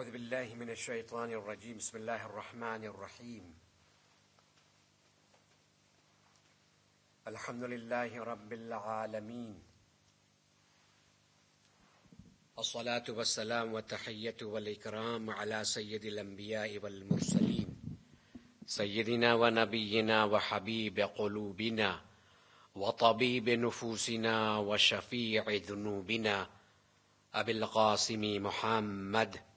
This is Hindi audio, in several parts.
أعوذ بالله من الشيطان الرجيم بسم الله الرحمن الرحيم الحمد لله رب العالمين الصلاة والسلام والتحية والإكرام على سيد الأنبياء والمرسلين سيدنا ونبينا وحبيب قلوبنا وطبيب نفوسنا وشفيع ذنوبنا أبي القاسم محمد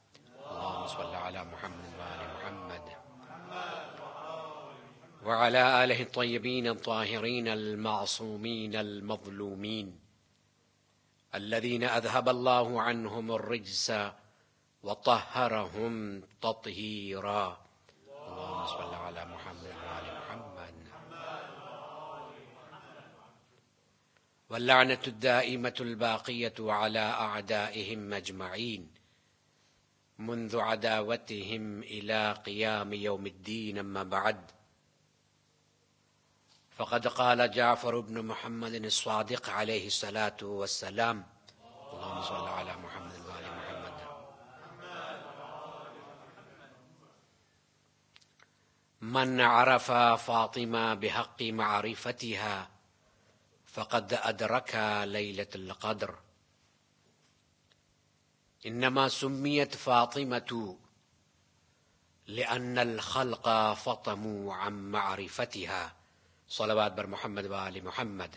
اللهم صل على محمد وعلى محمد وعلى آله الطيبين الطاهرين المعصومين المظلومين الذين أذهب الله عنهم الرجس وطهرهم تطهيرا اللهم صل على محمد وعلى محمد واللعنة الدائمة الباقية على أعدائهم أجمعين منذ عداوتهم الى قيام يوم الدين اما بعد فقد قال جعفر بن محمد الصادق عليه الصلاه والسلام اللهم صل على محمد وال محمد من عرف فاطمه بحق معرفتها فقد ادرك ليله القدر إنما سميت فاطمة لأن الخلق فطموا عن معرفتها صلوات بر محمد وآل محمد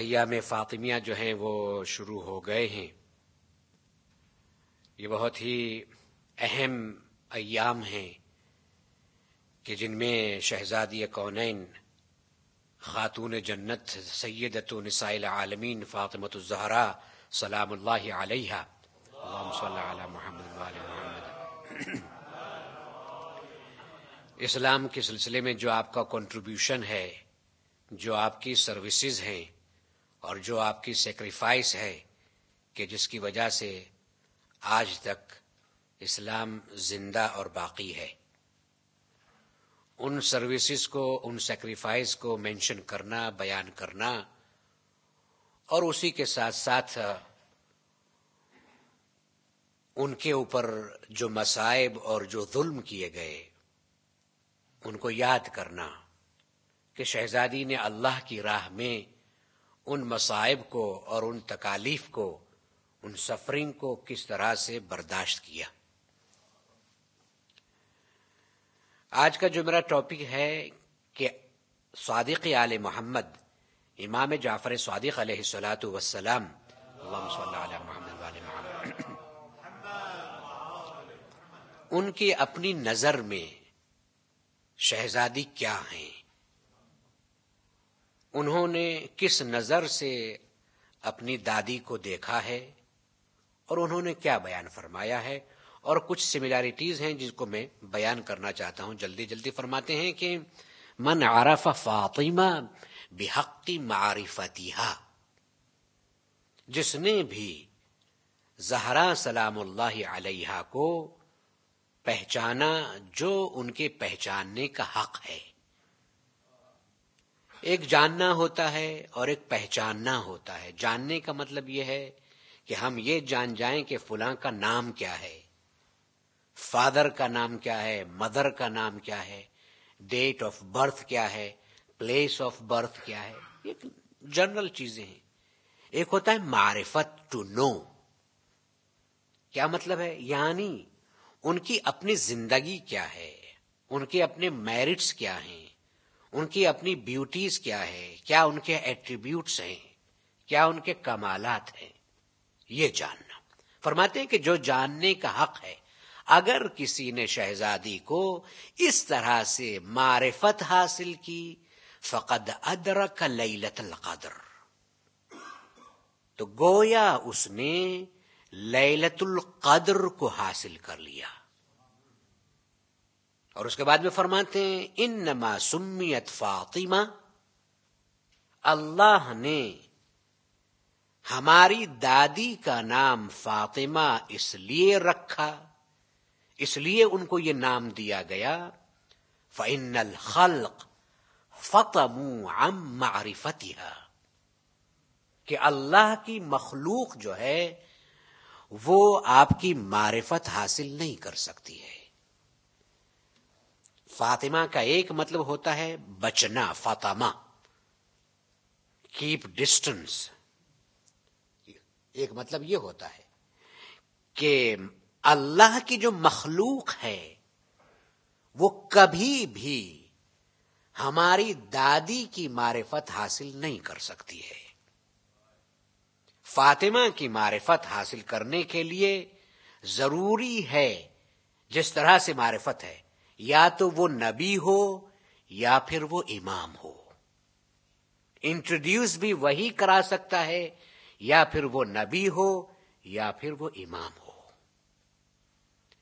अयाम फातिमिया जो हैं वो शुरू हो गए हैं ये बहुत ही अहम अयाम हैं कि जिनमें शहजादी कौनैन खातून जन्नत सैदत नसाइल आलमीन फ़ातमतज़हरा इस्लाम के सिलसिले में जो आपका कंट्रीब्यूशन है जो आपकी सर्विस हैं और जो आपकी सेक्रीफाइस है कि जिसकी वजह से आज तक इस्लाम जिंदा और बाकी है उन सर्विसेज को उन सेक्रीफाइस को मेंशन करना बयान करना और उसी के साथ साथ उनके ऊपर जो मसाइब और जो जुल्म किए गए उनको याद करना कि शहजादी ने अल्लाह की राह में उन मसाइब को और उन तकालीफ को उन सफरिंग को किस तरह से बर्दाश्त किया आज का जो मेरा टॉपिक है कि स्वादिक आल मोहम्मद इमाम जाफर स्वादिक सलात उनकी अपनी नजर में शहजादी क्या हैं उन्होंने किस नजर से अपनी दादी को देखा है और उन्होंने क्या बयान फरमाया है और कुछ सिमिलैरिटीज हैं जिसको मैं बयान करना चाहता हूं जल्दी जल्दी फरमाते हैं कि मन आरफ फातिमा बेहक्ति मारिफतिहा जिसने भी जहरा सलाम अलैहा को पहचाना जो उनके पहचानने का हक है एक जानना होता है और एक पहचानना होता है जानने का मतलब यह है कि हम ये जान जाएं कि फुला का नाम क्या है फादर का नाम क्या है मदर का नाम क्या है डेट ऑफ बर्थ क्या है प्लेस ऑफ बर्थ क्या है ये जनरल चीजें हैं एक होता है मारिफत टू नो क्या मतलब है यानी उनकी अपनी जिंदगी क्या है उनके अपने मेरिट्स क्या हैं उनकी अपनी ब्यूटीज क्या है क्या उनके एट्रीब्यूट्स हैं क्या उनके कमालात हैं ये जानना फरमाते हैं कि जो जानने का हक है अगर किसी ने शहजादी को इस तरह से मारिफत हासिल की फ़कद अदरक लैलतल कदर तो गोया उसने लैलतुल कदर को हासिल कर लिया और उसके बाद में फरमाते हैं इन नमा सुमियत फातिमा अल्लाह ने हमारी दादी का नाम फातिमा इसलिए रखा इसलिए उनको ये नाम दिया गया फ़ैनल खल्क फतमू अम कि अल्लाह की मखलूक जो है वो आपकी मारिफत हासिल नहीं कर सकती है फातिमा का एक मतलब होता है बचना फातमा कीप डिस्टेंस एक मतलब ये होता है कि अल्लाह की जो मखलूक है वो कभी भी हमारी दादी की मारिफत हासिल नहीं कर सकती है फातिमा की मारिफत हासिल करने के लिए जरूरी है जिस तरह से मारिफत है या तो वो नबी हो या फिर वो इमाम हो इंट्रोड्यूस भी वही करा सकता है या फिर वो नबी हो या फिर वो इमाम हो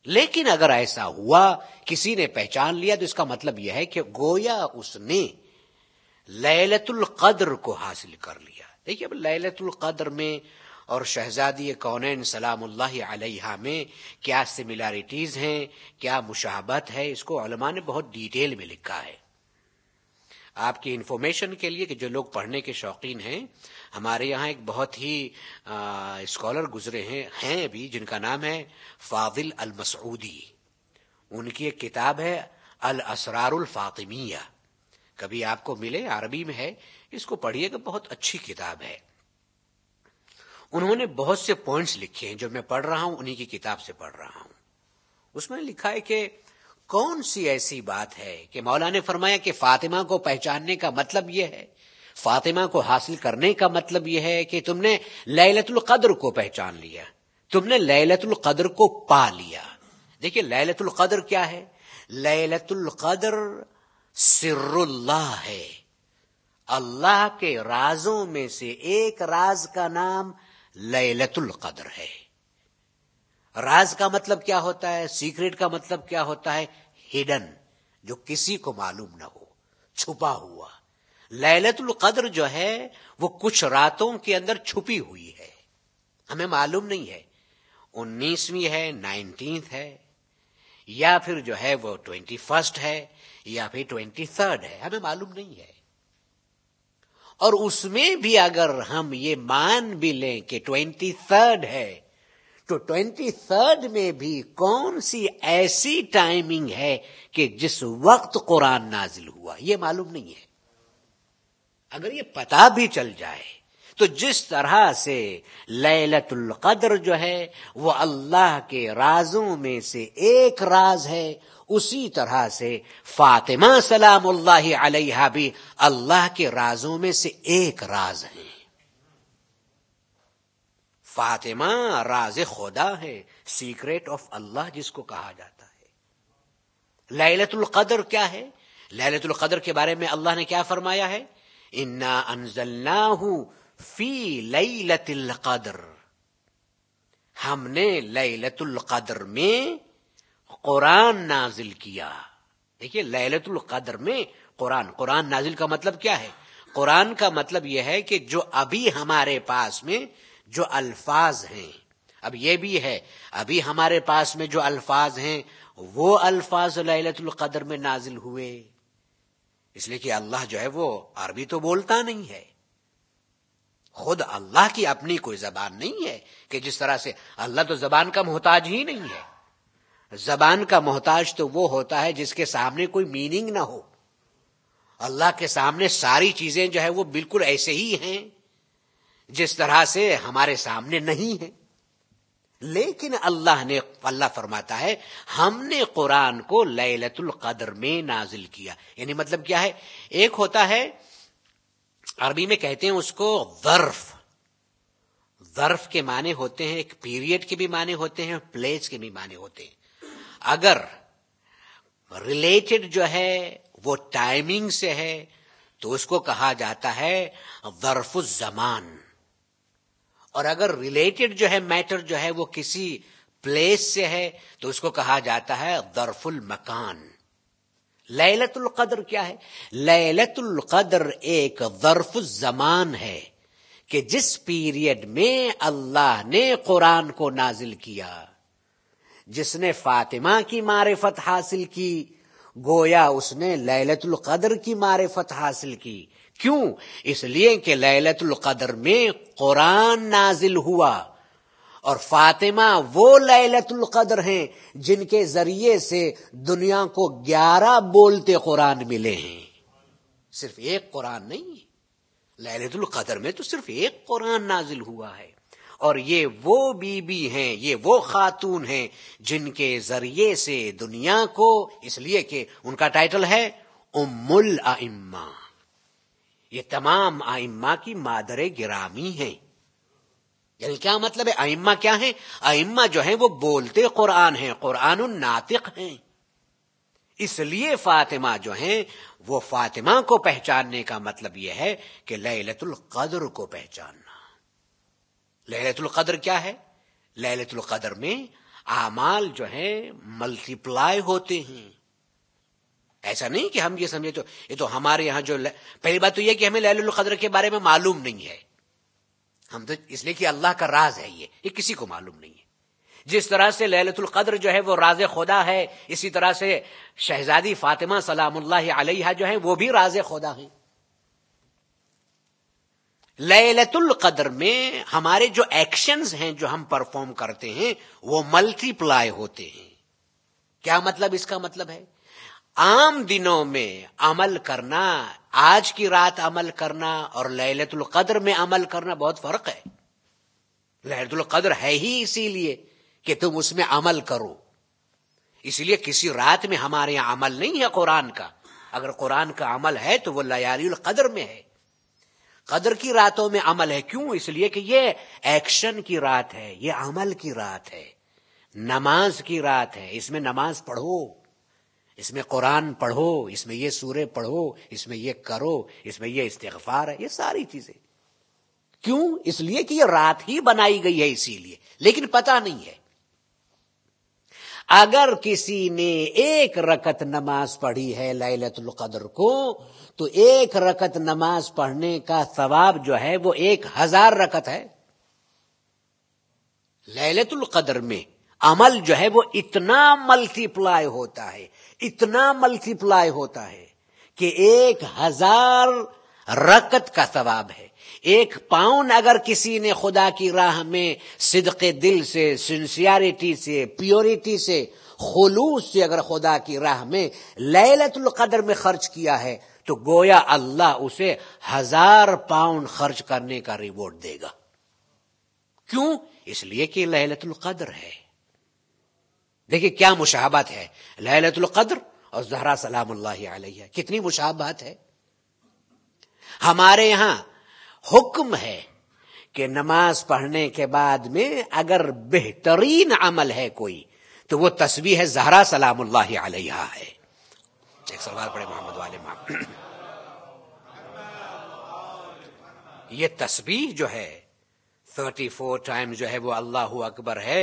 लेकिन अगर ऐसा हुआ किसी ने पहचान लिया तो इसका मतलब यह है कि गोया उसने लैलतुल कद्र को हासिल कर लिया देखिए अब लैलतुल कद्र में और शहजादी सलाम सलाम्ला में क्या सिमिलैरिटीज हैं क्या मुशाबत है इसको ने बहुत डिटेल में लिखा है आपकी इन्फॉर्मेशन के लिए कि जो लोग पढ़ने के शौकीन हैं हमारे यहाँ एक बहुत ही स्कॉलर गुजरे हैं हैं भी जिनका नाम है फादिल अल मसऊदी उनकी एक किताब है अल असरारुल फातिमिया कभी आपको मिले अरबी में है इसको पढ़िएगा बहुत अच्छी किताब है उन्होंने बहुत से पॉइंट्स लिखे हैं जो मैं पढ़ रहा हूं उन्हीं की किताब से पढ़ रहा हूं उसमें लिखा है कि कौन सी ऐसी बात है कि मौला ने फरमाया कि फातिमा को पहचानने का मतलब यह है फातिमा को हासिल करने का मतलब यह है कि तुमने लैलतुल कद्र को पहचान लिया तुमने लैलतुल कद्र को पा लिया देखिए लैलतुल कद्र क्या है लैलतुल कद्र सिर्रुल्लाह है अल्लाह के राजों में से एक राज का नाम लैलतुल कद्र है राज का मतलब क्या होता है सीक्रेट का मतलब क्या होता है हिडन जो किसी को मालूम ना हो छुपा हुआ लैलतुल कद्र जो है वो कुछ रातों के अंदर छुपी हुई है हमें मालूम नहीं है उन्नीसवीं है नाइनटीन है या फिर जो है वो ट्वेंटी फर्स्ट है या फिर ट्वेंटी थर्ड है हमें मालूम नहीं है और उसमें भी अगर हम ये मान भी लें कि ट्वेंटी थर्ड है तो ट्वेंटी थर्ड में भी कौन सी ऐसी टाइमिंग है कि जिस वक्त कुरान नाजिल हुआ यह मालूम नहीं है अगर ये पता भी चल जाए तो जिस तरह से लैलतुल कद्र जो है वो अल्लाह के राजों में से एक राज है उसी तरह से फातिमा सलाम अलैहा भी अल्लाह के राजों में से एक राज है फातिमा राज खुदा है सीक्रेट ऑफ अल्लाह जिसको कहा जाता है लैलतुल कदर क्या है लैलतुल कदर के बारे में अल्लाह ने क्या फरमाया है इन्ना अनजलना फी लैलतुल कदर हमने लैलतुल कदर में कुरान नाजिल किया देखिए लैलतुल कदर में कुरान कुरान नाजिल का मतलब क्या है कुरान का मतलब यह है कि जो अभी हमारे पास में जो अल्फाज हैं अब ये भी है अभी हमारे पास में जो अल्फाज हैं वो अल्फाज लैलतुल कदर में नाजिल हुए इसलिए कि अल्लाह जो है वो अरबी तो बोलता नहीं है खुद अल्लाह की अपनी कोई जबान नहीं है कि जिस तरह से अल्लाह तो जबान का मोहताज ही नहीं है जबान का मोहताज तो वो होता है जिसके सामने कोई मीनिंग ना हो अल्लाह के सामने सारी चीजें जो है वो बिल्कुल ऐसे ही हैं जिस तरह से हमारे सामने नहीं है लेकिन अल्लाह ने अल्लाह फरमाता है हमने कुरान को लैलतुल कदर में नाजिल किया यानी मतलब क्या है एक होता है अरबी में कहते हैं उसको वर्फ वर्फ के माने होते हैं एक पीरियड के भी माने होते हैं प्लेस के भी माने होते हैं अगर रिलेटेड जो है वो टाइमिंग से है तो उसको कहा जाता है वर्फ जमान और अगर रिलेटेड जो है मैटर जो है वो किसी प्लेस से है तो उसको कहा जाता है दरफुल मकान लैलतुल कदर क्या है लैलतुल कदर एक दरफ जमान है कि जिस पीरियड में अल्लाह ने कुरान को नाजिल किया जिसने फातिमा की मारिफत हासिल की गोया उसने लैलतुल कदर की मारिफत हासिल की क्यों इसलिए कि लैलतुल कदर में कुरान नाजिल हुआ और फातिमा वो लैलतुल कदर हैं जिनके जरिए से दुनिया को ग्यारह बोलते कुरान मिले हैं सिर्फ एक कुरान नहीं लैलतुल कदर में तो सिर्फ एक कुरान नाजिल हुआ है और ये वो बीबी हैं ये वो खातून हैं जिनके जरिए से दुनिया को इसलिए कि उनका टाइटल है उम्मुल अम्मा ये तमाम आइम्मा की मादरे गिरामी हैं यानी क्या मतलब है आइम्मा क्या है आइम्मा जो है वो बोलते कुरान है कुरान नातिक हैं इसलिए फातिमा जो है वो फातिमा को पहचानने का मतलब यह है कि लैलतुल कदर को पहचानना लैलतुल कदर क्या है लैलतुल कदर में आमाल जो है मल्टीप्लाई होते हैं ऐसा नहीं कि हम ये समझे तो ये तो हमारे यहां जो पहली बात तो यह कि हमें लहल कदर के बारे में मालूम नहीं है हम तो इसलिए कि अल्लाह का राज है ये ये किसी को मालूम नहीं है जिस तरह से लहलतुल कदर जो है वो राज खुदा है इसी तरह से शहजादी फातिमा सलामुल्लाह अलैहा जो है वो भी राज खुदा है लहलतुल कदर में हमारे जो एक्शंस हैं जो हम परफॉर्म करते हैं वो मल्टीप्लाई होते हैं क्या मतलब इसका मतलब है आम दिनों में अमल करना आज की रात अमल करना और लहलतुल कद्र में अमल करना बहुत फर्क है लहलतुल कद्र है ही इसीलिए कि तुम उसमें अमल करो इसलिए किसी रात में हमारे यहां अमल नहीं है कुरान का अगर कुरान का अमल है तो वो लयाल कदर में है कदर की रातों में अमल है क्यों इसलिए कि ये एक्शन की रात है ये अमल की रात है नमाज की रात है इसमें नमाज पढ़ो इसमें कुरान पढ़ो इसमें ये सूर्य पढ़ो इसमें ये करो इसमें ये इस्तफार है ये सारी चीजें क्यों इसलिए कि ये रात ही बनाई गई है इसीलिए लेकिन पता नहीं है अगर किसी ने एक रकत नमाज पढ़ी है लैलतुल कदर को तो एक रकत नमाज पढ़ने का सवाब जो है वो एक हजार रकत है लैलतुल कदर में अमल जो है वो इतना मल्टीप्लाई होता है इतना मल्टीप्लाई होता है कि एक हजार रकत का सवाब है एक पाउंड अगर किसी ने खुदा की राह में सिदक दिल से सिंसियरिटी से प्योरिटी से खलूस से अगर खुदा की राह में लैलतुल कदर में खर्च किया है तो गोया अल्लाह उसे हजार पाउंड खर्च करने का रिवॉर्ड देगा क्यों इसलिए कि लहलतुल कदर है देखिए क्या मुशाहबत है लहलतुल कद्र और जहरा सलाम आलिया कितनी मुशाहबात है हमारे यहां हुक्म है कि नमाज पढ़ने के बाद में अगर बेहतरीन अमल है कोई तो वो तस्वीर है जहरा सलाम आलिया है एक सवाल पड़े मोहम्मद वाले माम ये तस्वीर जो है थर्टी फोर टाइम जो है वो अल्लाह अकबर है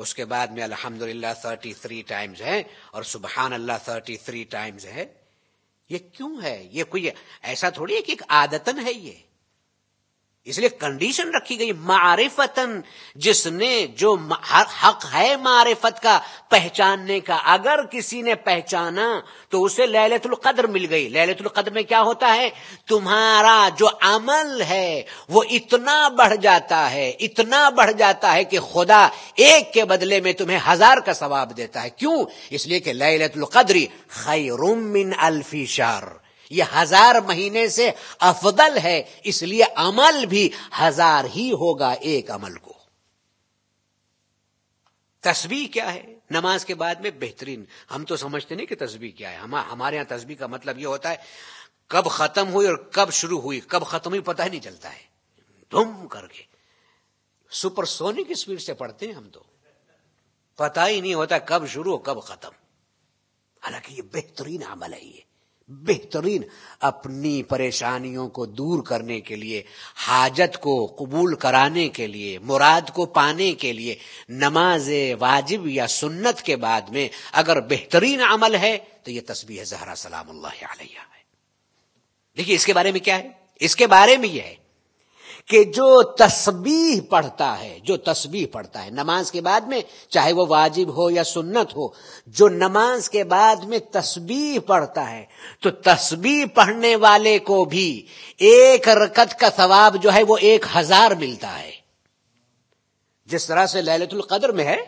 उसके बाद में अल्हम्दुलिल्लाह 33 टाइम्स है और सुबहान अल्लाह 33 टाइम्स है ये क्यों है ये कोई ऐसा थोड़ी है कि एक आदतन है ये इसलिए कंडीशन रखी गई मारिफतन जिसने जो हक है मारिफत का पहचानने का अगर किसी ने पहचाना तो उसे लैलतुल कदर मिल गई लैलतुल कदर में क्या होता है तुम्हारा जो अमल है वो इतना बढ़ जाता है इतना बढ़ जाता है कि खुदा एक के बदले में तुम्हें हजार का सवाब देता है क्यों इसलिए कि लैलतुल कदरी खैरुम मिन अल्फी ये हजार महीने से अफदल है इसलिए अमल भी हजार ही होगा एक अमल को तस्वीर क्या है नमाज के बाद में बेहतरीन हम तो समझते नहीं कि तस्वीर क्या है हम हमारे यहां तस्वीर का मतलब यह होता है कब खत्म हुई और कब शुरू हुई कब खत्म हुई पता ही नहीं चलता है धुम करके सुपरसोनिक स्पीड से पढ़ते हैं हम तो पता ही नहीं होता कब शुरू कब खत्म हालांकि ये बेहतरीन अमल है ये बेहतरीन अपनी परेशानियों को दूर करने के लिए हाजत को कबूल कराने के लिए मुराद को पाने के लिए नमाज वाजिब या सुन्नत के बाद में अगर बेहतरीन अमल है तो यह तस्वीर जहरा सलाम है देखिए इसके बारे में क्या है इसके बारे में यह है कि जो तस्बीह पढ़ता है जो तस्बीह पढ़ता है नमाज के बाद में चाहे वो वाजिब हो या सुन्नत हो जो नमाज के बाद में तस्बीह पढ़ता है तो तस्बीह पढ़ने वाले को भी एक रकत का सवाब जो है वो एक हजार मिलता है जिस तरह से लहलतुल कदर में है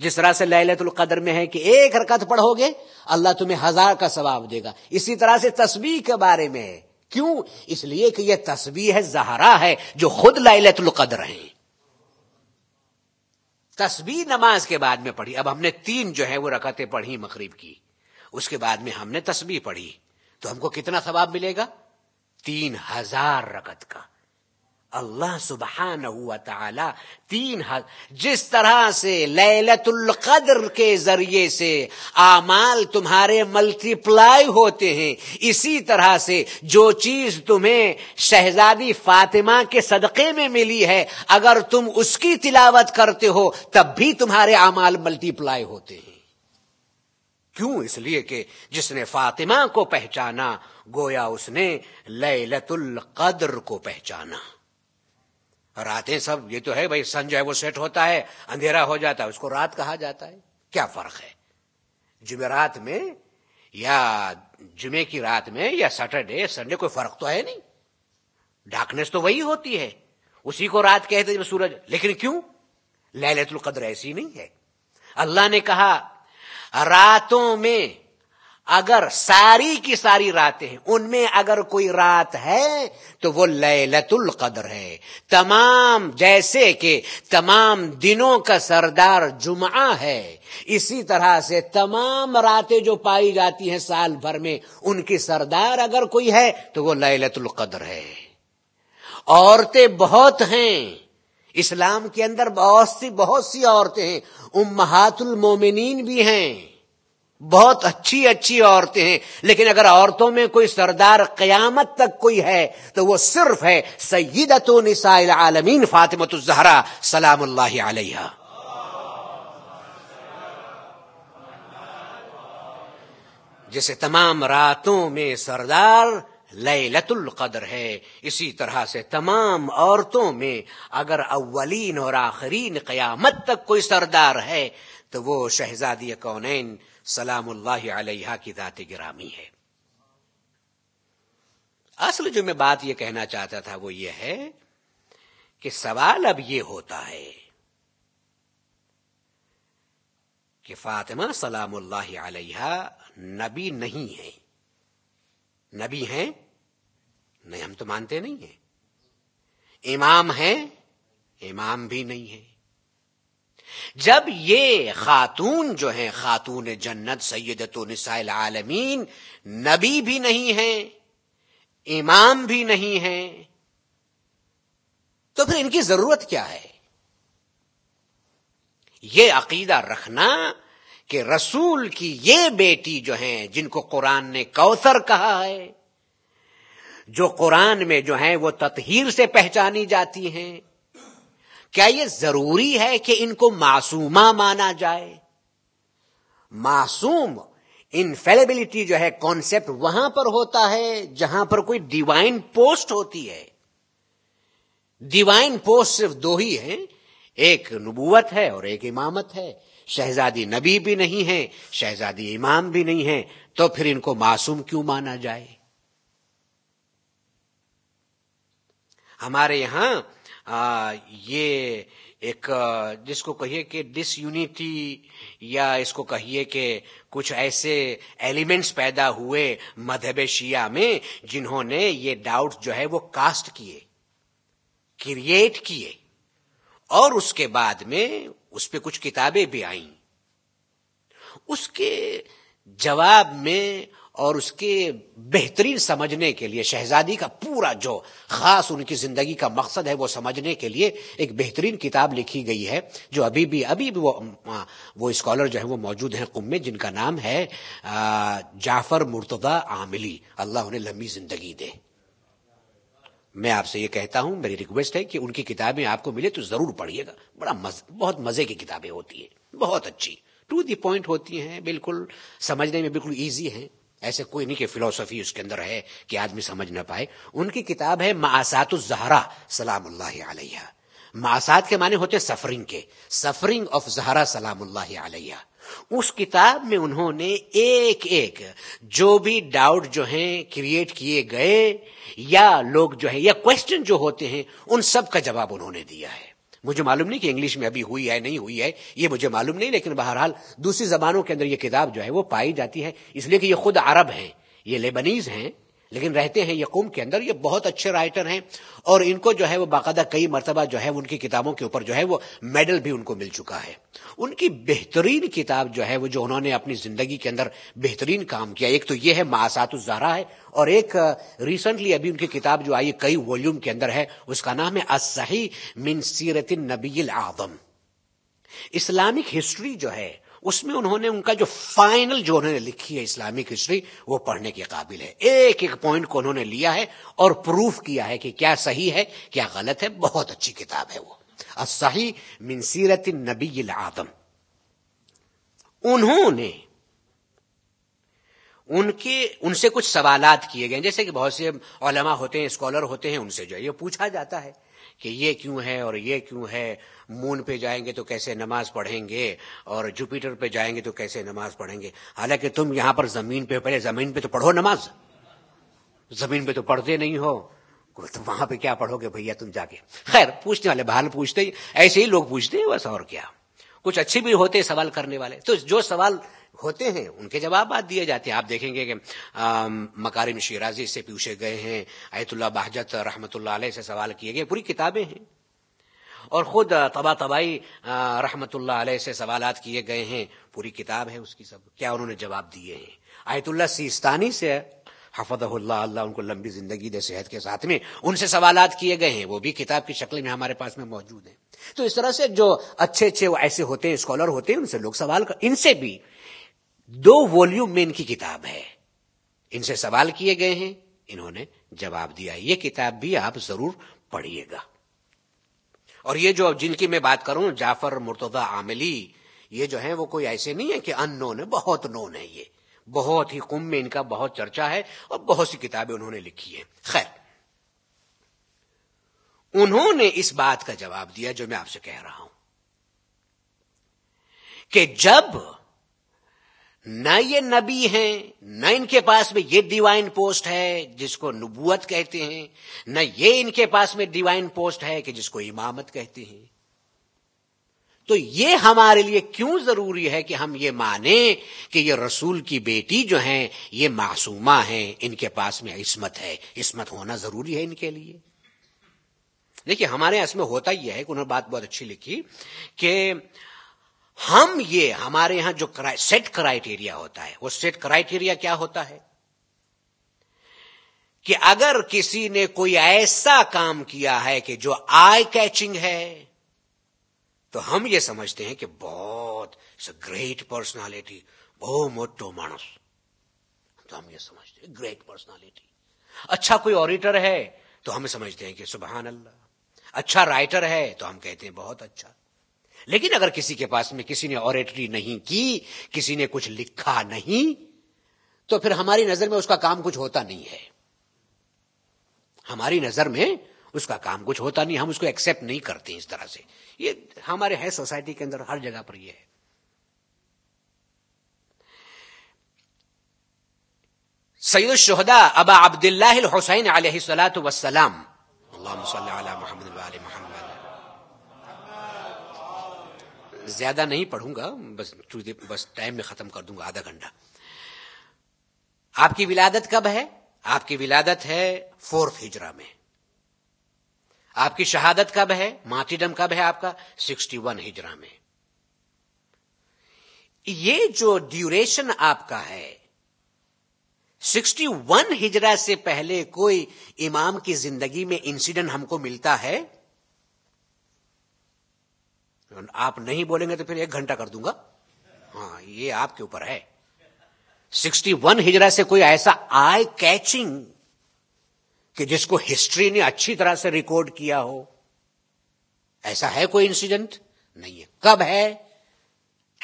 जिस तरह से लहलतुल कदर में है कि एक रकत पढ़ोगे अल्लाह तुम्हें हजार का सवाब देगा इसी तरह से तस्बीह के बारे में है क्यों इसलिए कि यह तस्वीर है जहरा है जो खुद लाइलतुल कदर है तस्वीर नमाज के बाद में पढ़ी अब हमने तीन जो है वो रकतें पढ़ी मकरीब की उसके बाद में हमने तस्वीर पढ़ी तो हमको कितना सवाब मिलेगा तीन हजार रकत का अल्लाह सुबहान हुआ तला तीन हज जिस तरह से लैलतुल कदर के जरिए से आमाल तुम्हारे मल्टीप्लाई होते हैं इसी तरह से जो चीज तुम्हें शहजादी फातिमा के सदक़े में मिली है अगर तुम उसकी तिलावत करते हो तब भी तुम्हारे आमाल मल्टीप्लाई होते हैं क्यों इसलिए कि जिसने फातिमा को पहचाना गोया उसने लैलतुल कदर को पहचाना रातें सब ये तो है भाई सन जो है वो सेट होता है अंधेरा हो जाता है उसको रात कहा जाता है क्या फर्क है जुमेरात में या जुमे की रात में या सैटरडे संडे कोई फर्क तो है नहीं डार्कनेस तो वही होती है उसी को रात कहते जब सूरज लेकिन क्यों लैलतुल कदर ऐसी नहीं है अल्लाह ने कहा रातों में अगर सारी की सारी रातें हैं उनमें अगर कोई रात है तो वो लैलतुल कदर है तमाम जैसे कि तमाम दिनों का सरदार जुमा है इसी तरह से तमाम रातें जो पाई जाती हैं साल भर में उनकी सरदार अगर कोई है तो वो लैलतुल कदर है औरतें बहुत हैं इस्लाम के अंदर बहुत सी बहुत सी औरतें हैं उम्महातुल मोमिनीन भी हैं बहुत अच्छी अच्छी औरतें हैं लेकिन अगर औरतों में कोई सरदार क्यामत तक कोई है तो वो सिर्फ है सईदत निसाइल आलमीन फातिमतुजहरा सलाम अलैहा जैसे तमाम रातों में सरदार लैलतुल कदर है इसी तरह से तमाम औरतों में अगर अव्वलीन और आखरीन क्यामत तक कोई सरदार है तो वो शहजादी कौनैन सलाम अलैहा की दात गिरामी है असल जो मैं बात ये कहना चाहता था वो ये है कि सवाल अब ये होता है कि फातिमा सलाम अलैहा नबी नहीं है नबी है नहीं हम तो मानते नहीं है इमाम है इमाम भी नहीं है जब ये खातून जो है खातून जन्नत सैदत निसाइल आलमीन नबी भी नहीं है इमाम भी नहीं है तो फिर इनकी जरूरत क्या है ये अकीदा रखना कि रसूल की ये बेटी जो है जिनको कुरान ने कौसर कहा है जो कुरान में जो है वो तथहीर से पहचानी जाती हैं क्या यह जरूरी है कि इनको मासूमा माना जाए मासूम इनफेलेबिलिटी जो है कॉन्सेप्ट वहां पर होता है जहां पर कोई डिवाइन पोस्ट होती है डिवाइन पोस्ट सिर्फ दो ही हैं एक नबूवत है और एक इमामत है शहजादी नबी भी नहीं है शहजादी इमाम भी नहीं है तो फिर इनको मासूम क्यों माना जाए हमारे यहां आ, ये एक जिसको कहिए कि डिसयूनिटी या इसको कहिए कि कुछ ऐसे एलिमेंट्स पैदा हुए मधब शिया में जिन्होंने ये डाउट जो है वो कास्ट किए क्रिएट किए और उसके बाद में उस पर कुछ किताबें भी आईं उसके जवाब में और उसके बेहतरीन समझने के लिए शहजादी का पूरा जो खास उनकी जिंदगी का मकसद है वो समझने के लिए एक बेहतरीन किताब लिखी गई है जो अभी भी अभी भी वो हाँ, वो स्कॉलर जो है वो मौजूद हैं कुम में जिनका नाम है जाफर मुर्तदा आमिली अल्लाह उन्हें लंबी जिंदगी दे मैं आपसे ये कहता हूं मेरी रिक्वेस्ट है कि उनकी किताबें आपको मिले तो जरूर पढ़िएगा बड़ा मज, बहुत मजे की किताबें होती है बहुत अच्छी टू दी पॉइंट होती हैं बिल्कुल समझने में बिल्कुल ईजी हैं ऐसे कोई नहीं कि फिलोसफी उसके अंदर है कि आदमी समझ ना पाए उनकी किताब है मासात जहरा सलाम आलिया मासात के माने होते सफरिंग के सफरिंग ऑफ जहरा सलाम आलिया उस किताब में उन्होंने एक एक जो भी डाउट जो हैं क्रिएट किए गए या लोग जो है या क्वेश्चन जो होते हैं उन सब का जवाब उन्होंने दिया है मुझे मालूम नहीं कि इंग्लिश में अभी हुई है नहीं हुई है ये मुझे मालूम नहीं लेकिन बहरहाल दूसरी जबानों के अंदर ये किताब जो है वो पाई जाती है इसलिए कि ये खुद अरब हैं ये लेबनीज हैं लेकिन रहते हैं यकूम के अंदर ये बहुत अच्छे राइटर हैं और इनको जो है वो बाकायदा कई मरतबा जो है उनकी किताबों के ऊपर जो है वो मेडल भी उनको मिल चुका है उनकी बेहतरीन किताब जो है वो जो उन्होंने अपनी जिंदगी के अंदर बेहतरीन काम किया एक तो ये है मासातुजहरा है और एक रिसेंटली अभी उनकी किताब जो आई कई वॉल्यूम के अंदर है उसका नाम है असही मिन सीरत नबी आदम इस्लामिक हिस्ट्री जो है उसमें उन्होंने उनका जो फाइनल जो उन्होंने लिखी है इस्लामिक हिस्ट्री वो पढ़ने के काबिल है एक एक पॉइंट को उन्होंने लिया है और प्रूफ किया है कि क्या सही है क्या गलत है बहुत अच्छी किताब है वो असही मिनसीरत नबी आदम उन्होंने उनके उनसे कुछ सवालात किए गए जैसे कि बहुत से ओलमा होते हैं स्कॉलर होते हैं उनसे जो है ये पूछा जाता है कि ये क्यों है और ये क्यों है मून पे जाएंगे तो कैसे नमाज पढ़ेंगे और जुपिटर पे जाएंगे तो कैसे नमाज पढ़ेंगे हालांकि तुम यहां पर जमीन पे पहले जमीन पे तो पढ़ो नमाज जमीन पे तो पढ़ते नहीं हो तुम वहां पे क्या पढ़ोगे भैया तुम जाके खैर पूछने वाले बहाल पूछते ही ऐसे ही लोग पूछते हैं बस और क्या कुछ अच्छे भी होते सवाल करने वाले तो जो सवाल होते हैं उनके जवाब दिए जाते हैं आप देखेंगे कि मकारिम शिराजी से पूछे गए हैं आयतुल्ला बहाजत रहमतुल्ला से सवाल किए गए पूरी किताबें हैं और खुद तबा तबाही रहमतुल्लाह अलैह से सवालात किए गए हैं पूरी किताब है उसकी सब क्या उन्होंने जवाब दिए हैं आयतुल्ला सीस्तानी से हफदहुल्ला अल्लाह उनको लंबी जिंदगी दे सेहत के साथ में उनसे सवालात किए गए हैं वो भी किताब की शक्ल में हमारे पास में मौजूद है तो इस तरह से जो अच्छे अच्छे ऐसे होते हैं स्कॉलर होते हैं उनसे लोग सवाल कर इनसे भी दो वॉल्यूम में इनकी किताब है इनसे सवाल किए गए हैं इन्होंने जवाब दिया ये किताब भी आप जरूर पढ़िएगा और ये जो जिनकी मैं बात करूं जाफर मुर्तदा आमली ये जो है वो कोई ऐसे नहीं है कि अननोन है बहुत नोन है ये बहुत ही कुंभ में इनका बहुत चर्चा है और बहुत सी किताबें उन्होंने लिखी है खैर उन्होंने इस बात का जवाब दिया जो मैं आपसे कह रहा हूं कि जब ना ये नबी हैं न इनके पास में ये डिवाइन पोस्ट है जिसको नबुअत कहते हैं न ये इनके पास में डिवाइन पोस्ट है कि जिसको इमामत कहते हैं तो ये हमारे लिए क्यों जरूरी है कि हम ये माने कि ये रसूल की बेटी जो है ये मासूमा है इनके पास में इसमत है इसमत होना जरूरी है इनके लिए देखिए हमारे इसमें होता यह है कि उन्होंने बात बहुत अच्छी लिखी कि हम ये हमारे यहां जो क्राइ, सेट क्राइटेरिया होता है वो सेट क्राइटेरिया क्या होता है कि अगर किसी ने कोई ऐसा काम किया है कि जो आई कैचिंग है तो हम ये समझते हैं कि बहुत ग्रेट पर्सनालिटी बहु मोटो मानस तो हम ये समझते हैं ग्रेट पर्सनालिटी अच्छा कोई ऑडिटर है तो हम समझते हैं कि सुबहान अल्लाह अच्छा राइटर है तो हम कहते हैं बहुत अच्छा लेकिन अगर किसी के पास में किसी ने ऑरेटरी नहीं की किसी ने कुछ लिखा नहीं तो फिर हमारी नजर में उसका काम कुछ होता नहीं है हमारी नजर में उसका काम कुछ होता नहीं हम उसको एक्सेप्ट नहीं करते इस तरह से ये हमारे है सोसाइटी के अंदर हर जगह पर ये है सैद शहदा अबा अब्दुल्ला हुसैन सलात वसलाम मोहम्मद ज्यादा नहीं पढ़ूंगा बस बस टाइम में खत्म कर दूंगा आधा घंटा आपकी विलादत कब है आपकी विलादत है फोर्थ हिजरा में आपकी शहादत कब है मातिडम कब है आपका सिक्सटी वन हिजरा में ये जो ड्यूरेशन आपका है सिक्सटी वन हिजरा से पहले कोई इमाम की जिंदगी में इंसिडेंट हमको मिलता है आप नहीं बोलेंगे तो फिर एक घंटा कर दूंगा हाँ ये आपके ऊपर है 61 हिजरा से कोई ऐसा आई कैचिंग कि जिसको हिस्ट्री ने अच्छी तरह से रिकॉर्ड किया हो ऐसा है कोई इंसिडेंट नहीं है कब है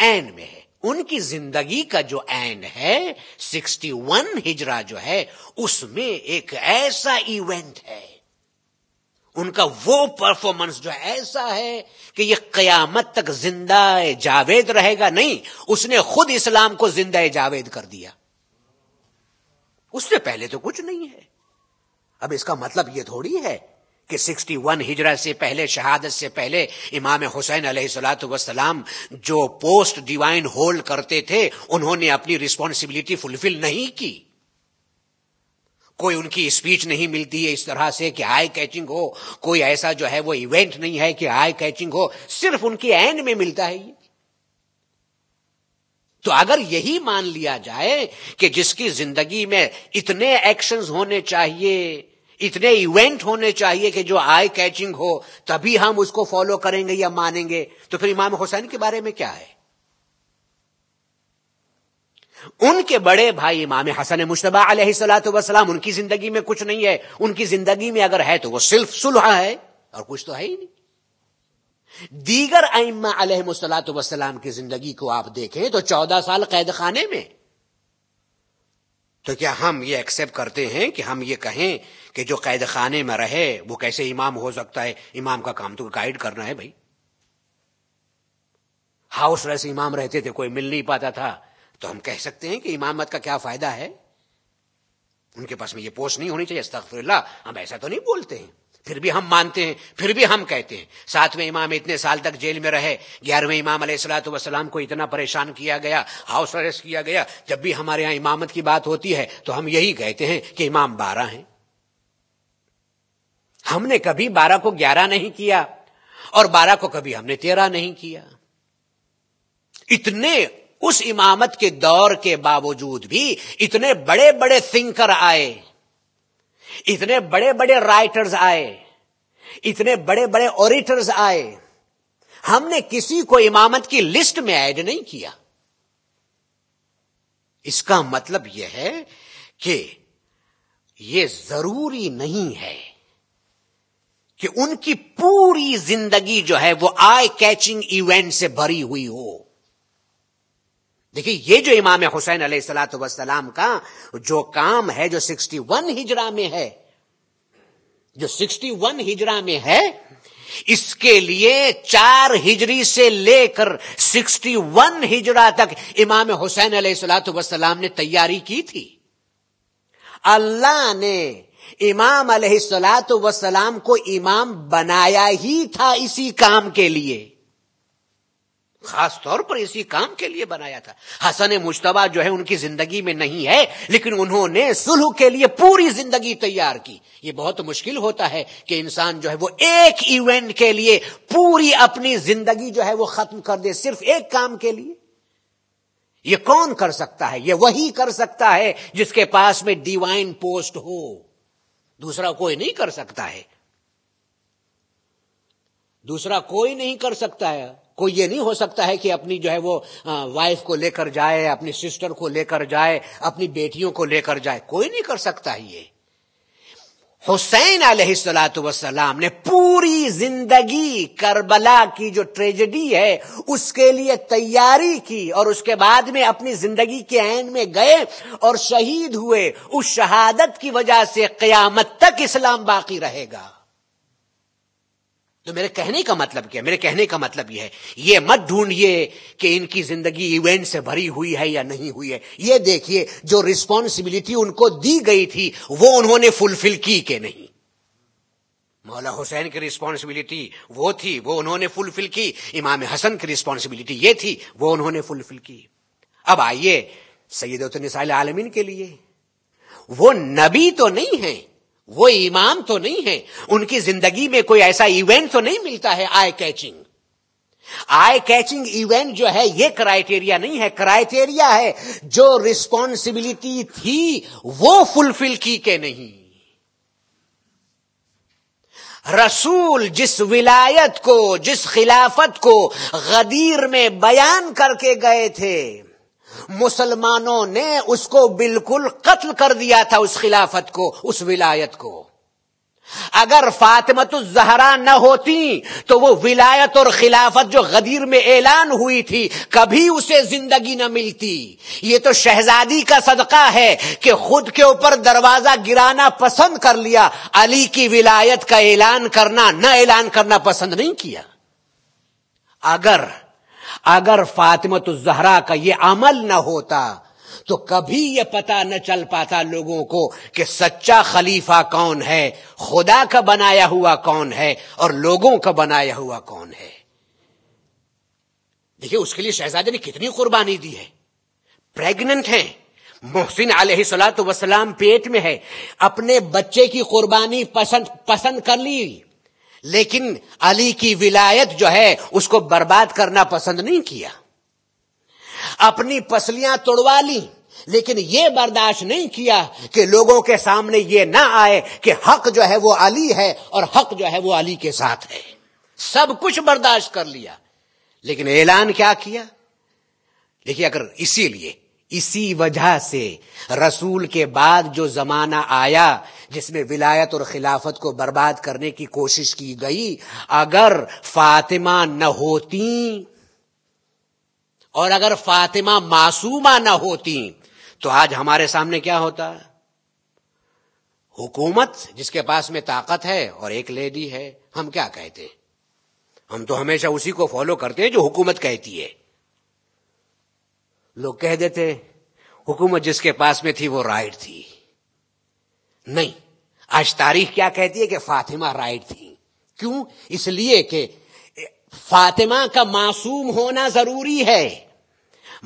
एन में है उनकी जिंदगी का जो एन है 61 हिजरा जो है उसमें एक ऐसा इवेंट है उनका वो परफॉर्मेंस जो ऐसा है कि ये कयामत तक जिंदा जावेद रहेगा नहीं उसने खुद इस्लाम को जिंदा जावेद कर दिया उससे पहले तो कुछ नहीं है अब इसका मतलब ये थोड़ी है कि 61 हिजरा से पहले शहादत से पहले इमाम हुसैन अलहलाम जो पोस्ट डिवाइन होल्ड करते थे उन्होंने अपनी रिस्पॉन्सिबिलिटी फुलफिल नहीं की कोई उनकी स्पीच नहीं मिलती है इस तरह से कि आई कैचिंग हो कोई ऐसा जो है वो इवेंट नहीं है कि आई कैचिंग हो सिर्फ उनकी एंड में मिलता है ये तो अगर यही मान लिया जाए कि जिसकी जिंदगी में इतने एक्शंस होने चाहिए इतने इवेंट होने चाहिए कि जो आई कैचिंग हो तभी हम उसको फॉलो करेंगे या मानेंगे तो फिर इमाम हुसैन के बारे में क्या है उनके बड़े भाई इमाम हसन मुशतबा सलाम उनकी जिंदगी में कुछ नहीं है उनकी जिंदगी में अगर है तो वो सिर्फ सुलह है और कुछ तो है ही नहीं दीगर अम्मा सलाम की जिंदगी को आप देखें तो चौदह साल कैद खाने में तो क्या हम ये एक्सेप्ट करते हैं कि हम ये कहें कि जो कैद खाने में रहे वो कैसे इमाम हो सकता है इमाम का काम तो गाइड करना है भाई हाउस रेस इमाम रहते थे कोई मिल नहीं पाता था तो हम कह सकते हैं कि इमामत का क्या फायदा है उनके पास में ये पोस्ट नहीं होनी चाहिए अस्तफर हम ऐसा तो नहीं बोलते हैं फिर भी हम मानते हैं फिर भी हम कहते हैं सातवें इमाम इतने साल तक जेल में रहे ग्यारहवें इमाम वसलाम को इतना परेशान किया गया हाउस अरेस्ट किया गया जब भी हमारे यहां इमामत की बात होती है तो हम यही कहते हैं कि इमाम बारह हैं हमने कभी बारह को ग्यारह नहीं किया और बारह को कभी हमने तेरह नहीं किया इतने उस इमामत के दौर के बावजूद भी इतने बड़े बड़े थिंकर आए इतने बड़े बड़े राइटर्स आए इतने बड़े बड़े ऑरिटर्स आए हमने किसी को इमामत की लिस्ट में ऐड नहीं किया इसका मतलब यह है कि यह जरूरी नहीं है कि उनकी पूरी जिंदगी जो है वो आई कैचिंग इवेंट से भरी हुई हो देखिए ये जो इमाम हुसैन सलाम का जो काम है जो 61 हिजरा में है जो 61 हिजरा में है इसके लिए चार हिजरी से लेकर 61 हिजरा तक इमाम हुसैन सलाम ने तैयारी की थी अल्लाह ने इमाम सलाम को इमाम बनाया ही था इसी काम के लिए खास तौर पर इसी काम के लिए बनाया था हसन मुश्तबा जो है उनकी जिंदगी में नहीं है लेकिन उन्होंने सुलह के लिए पूरी जिंदगी तैयार की ये बहुत मुश्किल होता है कि इंसान जो है वो एक इवेंट के लिए पूरी अपनी जिंदगी जो है वो खत्म कर दे सिर्फ एक काम के लिए ये कौन कर सकता है ये वही कर सकता है जिसके पास में डिवाइन पोस्ट हो दूसरा कोई नहीं कर सकता है दूसरा कोई नहीं कर सकता है कोई ये नहीं हो सकता है कि अपनी जो है वो वाइफ को लेकर जाए अपनी सिस्टर को लेकर जाए अपनी बेटियों को लेकर जाए कोई नहीं कर सकता है ये हुसैन आलतम ने पूरी जिंदगी करबला की जो ट्रेजेडी है उसके लिए तैयारी की और उसके बाद में अपनी जिंदगी के एंड में गए और शहीद हुए उस शहादत की वजह से क्यामत तक इस्लाम बाकी रहेगा तो मेरे कहने का मतलब क्या मेरे कहने का मतलब यह है ये मत ढूंढिए कि इनकी जिंदगी इवेंट से भरी हुई है या नहीं हुई है ये देखिए जो रिस्पॉन्सिबिलिटी उनको दी गई थी वो उन्होंने फुलफिल की के नहीं मौला हुसैन की रिस्पॉन्सिबिलिटी वो थी वो उन्होंने फुलफिल की इमाम हसन की रिस्पॉन्सिबिलिटी ये थी वो उन्होंने फुलफिल की अब आइए सैदत तो आलमीन के लिए वो नबी तो नहीं है वो इमाम तो नहीं है उनकी जिंदगी में कोई ऐसा इवेंट तो नहीं मिलता है eye catching eye catching event जो है ये क्राइटेरिया नहीं है क्राइटेरिया है जो रिस्पॉन्सिबिलिटी थी वो फुलफिल की के नहीं रसूल जिस विलायत को जिस खिलाफत को गदीर में बयान करके गए थे मुसलमानों ने उसको बिल्कुल कत्ल कर दिया था उस खिलाफत को उस विलायत को अगर फातिमत जहरा न होती तो वो विलायत और खिलाफत जो गदीर में ऐलान हुई थी कभी उसे जिंदगी न मिलती ये तो शहजादी का सदका है कि खुद के ऊपर दरवाजा गिराना पसंद कर लिया अली की विलायत का ऐलान करना न ऐलान करना पसंद नहीं किया अगर अगर फातिमत तो जहरा का ये अमल न होता तो कभी ये पता न चल पाता लोगों को कि सच्चा खलीफा कौन है खुदा का बनाया हुआ कौन है और लोगों का बनाया हुआ कौन है देखिए उसके लिए शहजादे ने कितनी कुर्बानी दी है प्रेग्नेंट है मोहसिन आलत वसलाम पेट में है अपने बच्चे की कुर्बानी पसंद पसंद कर ली लेकिन अली की विलायत जो है उसको बर्बाद करना पसंद नहीं किया अपनी पसलियां तोड़वा ली लेकिन यह बर्दाश्त नहीं किया कि लोगों के सामने ये ना आए कि हक जो है वो अली है और हक जो है वो अली के साथ है सब कुछ बर्दाश्त कर लिया लेकिन ऐलान क्या किया देखिए अगर इसीलिए इसी वजह से रसूल के बाद जो जमाना आया जिसमें विलायत और खिलाफत को बर्बाद करने की कोशिश की गई अगर फातिमा न होती और अगर फातिमा मासूमा न होती तो आज हमारे सामने क्या होता हुकूमत जिसके पास में ताकत है और एक लेडी है हम क्या कहते हम तो हमेशा उसी को फॉलो करते हैं जो हुकूमत कहती है लोग कह देते हुकूमत जिसके पास में थी वो राइट थी नहीं आज तारीख क्या कहती है कि फातिमा राइट थी क्यों इसलिए कि फातिमा का मासूम होना जरूरी है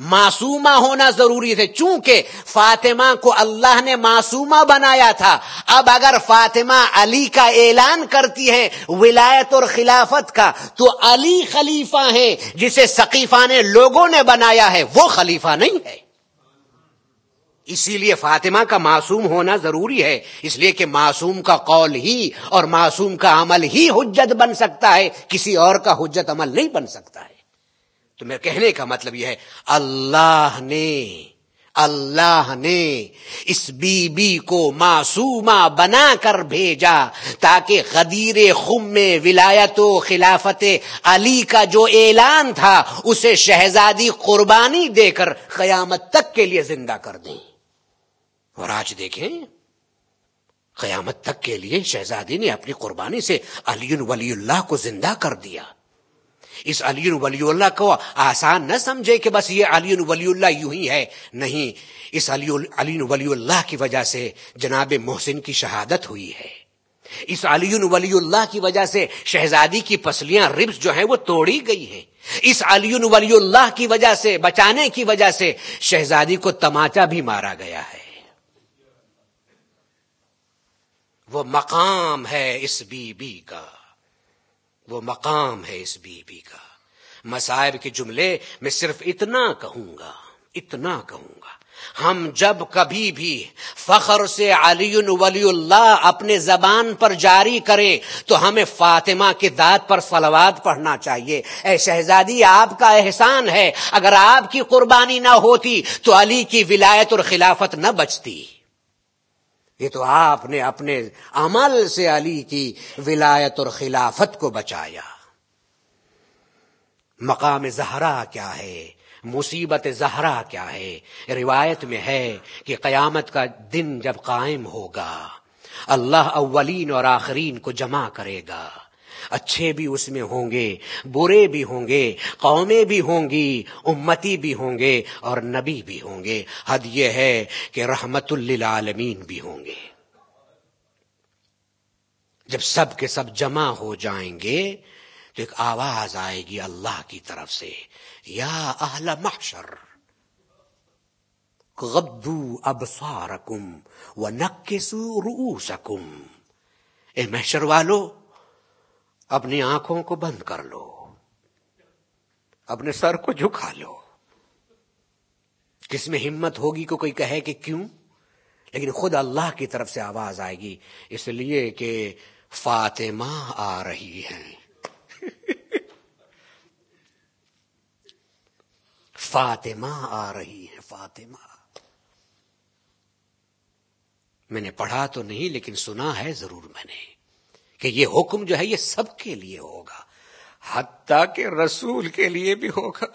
मासूमा होना जरूरी थे चूंकि फातिमा को अल्लाह ने मासूमा बनाया था अब अगर फातिमा अली का ऐलान करती है विलायत और खिलाफत का तो अली खलीफा है जिसे सकीफा ने लोगों ने बनाया है वो खलीफा नहीं है इसीलिए फातिमा का मासूम होना जरूरी है इसलिए कि मासूम का कौल ही और मासूम का अमल ही हुज्जत बन सकता है किसी और का हुज्जत अमल नहीं बन सकता है तो मेरे कहने का मतलब यह है अल्लाह ने अल्लाह ने इस बीबी को मासूमा बना कर भेजा ताकि गदीर खुम में विलायत खिलाफत अली का जो ऐलान था उसे शहजादी कुर्बानी देकर कयामत तक के लिए जिंदा कर दें और आज देखें कयामत तक के लिए शहजादी ने अपनी कुर्बानी से अली वली को जिंदा कर दिया इस अली वलीउल्ला को आसान न समझे कि बस ये अली वलीउल्ला यूं ही है नहीं इस अली अली वलीउल्ला की वजह से जनाब मोहसिन की शहादत हुई है इस अली वलीउल्ला की वजह से शहजादी की पसलियां रिब्स जो हैं वो तोड़ी गई हैं इस अली वलीउल्लाह की वजह से बचाने की वजह से शहजादी को तमाचा भी मारा गया है वो मकाम है इस बीबी का वो मकाम है इस बीबी का मसायब के जुमले मैं सिर्फ इतना कहूंगा इतना कहूंगा हम जब कभी भी फखर से अली वलीउल्लाह अपने जबान पर जारी करें तो हमें फातिमा के दाद पर सलवाद पढ़ना चाहिए ऐ शहजादी आपका एहसान है अगर आपकी कुर्बानी ना होती तो अली की विलायत और खिलाफत न बचती ये तो आपने अपने अमल से अली की विलायत और खिलाफत को बचाया मकाम जहरा क्या है मुसीबत जहरा क्या है रिवायत में है कि कयामत का दिन जब कायम होगा अल्लाह अव्वलीन और आखरीन को जमा करेगा अच्छे भी उसमें होंगे बुरे भी होंगे कौमें भी होंगी उम्मती भी होंगे और नबी भी होंगे हद यह है कि रहमतुल्लिलालमीन भी होंगे जब सब के सब जमा हो जाएंगे तो एक आवाज आएगी अल्लाह की तरफ से या अहला महशर गद्दू सारकुम व नक्केसू रूसकुम ए महशर वालो अपनी आंखों को बंद कर लो अपने सर को झुका लो किसमें हिम्मत होगी को कोई कहे कि क्यों लेकिन खुद अल्लाह की तरफ से आवाज आएगी इसलिए कि फातिमा आ रही है फातिमा आ रही है फातिमा मैंने पढ़ा तो नहीं लेकिन सुना है जरूर मैंने कि ये हुक्म जो है ये सबके लिए होगा हत्ता के रसूल के लिए भी होगा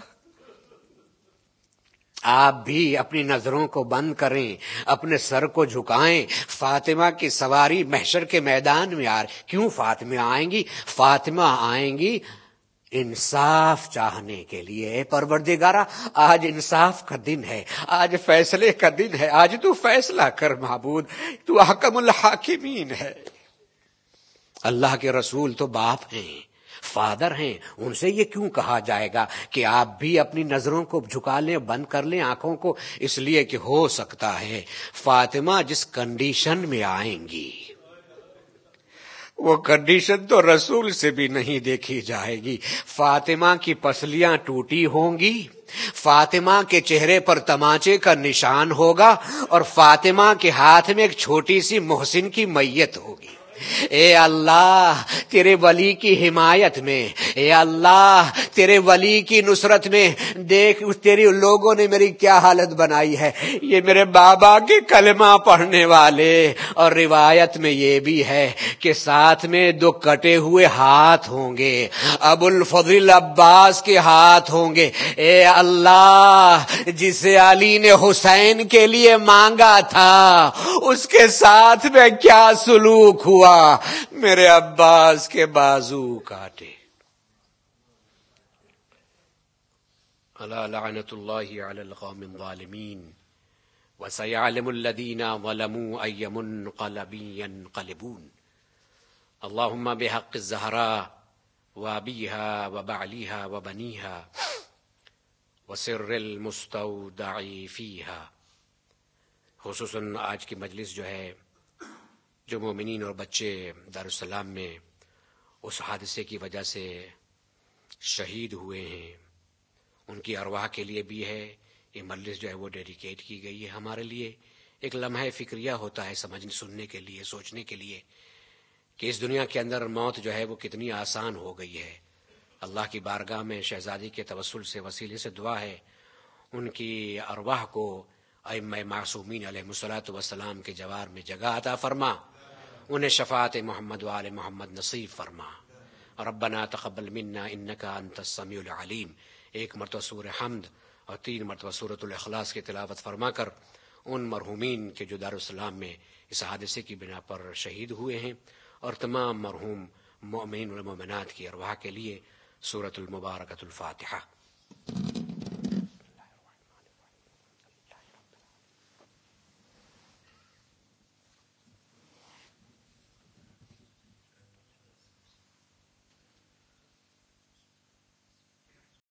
आप भी अपनी नजरों को बंद करें अपने सर को झुकाएं फातिमा की सवारी महशर के मैदान में आ रही क्यों फातिमा आएंगी फातिमा आएंगी इंसाफ चाहने के लिए परवरदिगारा आज इंसाफ का दिन है आज फैसले का दिन है आज तू फैसला कर महबूद तू हकमुल हाकिमीन है अल्लाह के रसूल तो बाप हैं फादर हैं उनसे ये क्यों कहा जाएगा कि आप भी अपनी नजरों को झुका लें बंद कर लें आंखों को इसलिए कि हो सकता है फातिमा जिस कंडीशन में आएंगी वो कंडीशन तो रसूल से भी नहीं देखी जाएगी फातिमा की पसलियां टूटी होंगी फातिमा के चेहरे पर तमाचे का निशान होगा और फातिमा के हाथ में एक छोटी सी मोहसिन की मैयत होगी ए अल्लाह तेरे वली की हिमायत में ए अल्लाह तेरे वली की नुसरत में देख उस तेरी लोगों ने मेरी क्या हालत बनाई है ये मेरे बाबा के कलमा पढ़ने वाले और रिवायत में ये भी है कि साथ में दो कटे हुए हाथ होंगे अबुल फजिल अब्बास के हाथ होंगे ए अल्लाह जिसे अली ने हुसैन के लिए मांगा था उसके साथ में क्या सुलूक हुआ मेरे अब्बास के बाजू काटे ألا لعنة الله على القوم الظالمين وسيعلم الذين ظلموا أي منقلب ينقلبون اللهم بحق الزهراء وأبيها وبعليها وبنيها वसर मुस्तौदीहा खसूस आज की मजलिस जो है जो मोमिन और बच्चे दारुसलाम में उस हादसे की वजह से शहीद हुए हैं उनकी अरवाह के लिए भी है ये मलिस जो है वो डेडिकेट की गई है हमारे लिए एक लम्हा फिक्रिया होता है समझने सुनने के लिए सोचने के लिए कि इस दुनिया के अंदर मौत जो है वो कितनी आसान हो गई है अल्लाह की बारगाह में शहजादी के तवसल से वसीले से दुआ है उनकी अरवाह को अम मासूमिन वसलाम के जवार में जगह अता फरमा उन्हें शफात मोहम्मद वाल मोहम्मद नसीब फरमा अब्बना तकबल मन्ना इन्नका समीम एक मरतबा सूर हमद और तीन मरतबा अखलास की तलावत फरमाकर उन मरहूमिन के जो दारुसलाम में इस हादसे की बिना पर शहीद हुए हैं और तमाम मरहूम मोमिन ममिनत की अरवाह के लिए सूरतमबारकतुल्फातहा